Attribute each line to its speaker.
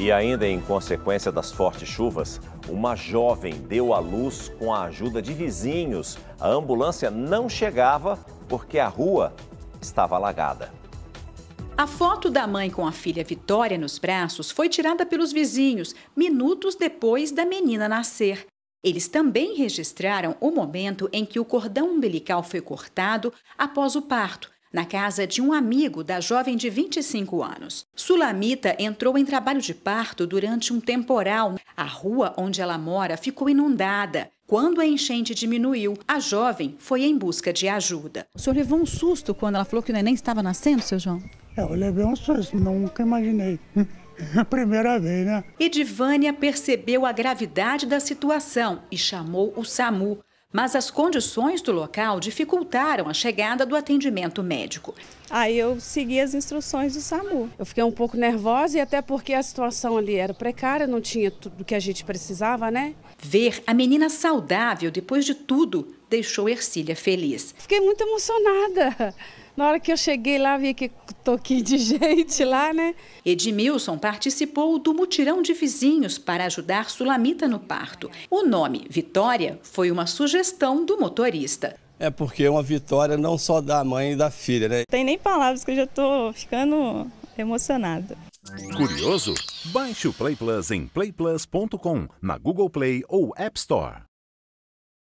Speaker 1: E ainda em consequência das fortes chuvas, uma jovem deu à luz com a ajuda de vizinhos. A ambulância não chegava porque a rua estava alagada.
Speaker 2: A foto da mãe com a filha Vitória nos braços foi tirada pelos vizinhos minutos depois da menina nascer. Eles também registraram o momento em que o cordão umbilical foi cortado após o parto na casa de um amigo da jovem de 25 anos. Sulamita entrou em trabalho de parto durante um temporal. A rua onde ela mora ficou inundada. Quando a enchente diminuiu, a jovem foi em busca de ajuda. O senhor levou um susto quando ela falou que o neném estava nascendo, seu João? É, eu levei um susto, nunca imaginei. a Primeira vez, né? Edivânia percebeu a gravidade da situação e chamou o SAMU mas as condições do local dificultaram a chegada do atendimento médico.
Speaker 1: Aí eu segui as instruções do SAMU. Eu fiquei um pouco nervosa e até porque a situação ali era precária, não tinha tudo que a gente precisava, né? Ver a menina saudável depois de tudo deixou Ercília feliz. Fiquei muito emocionada. Na hora que eu cheguei lá, vi que toquei de gente lá, né? Edmilson participou do
Speaker 2: mutirão de vizinhos para ajudar Sulamita no parto. O nome Vitória foi uma sugestão do motorista.
Speaker 1: É porque é uma vitória não só da mãe e da filha, né? Tem nem palavras que eu já estou ficando emocionada. Curioso? Baixe o Play Plus em playplus.com, na Google Play ou App Store.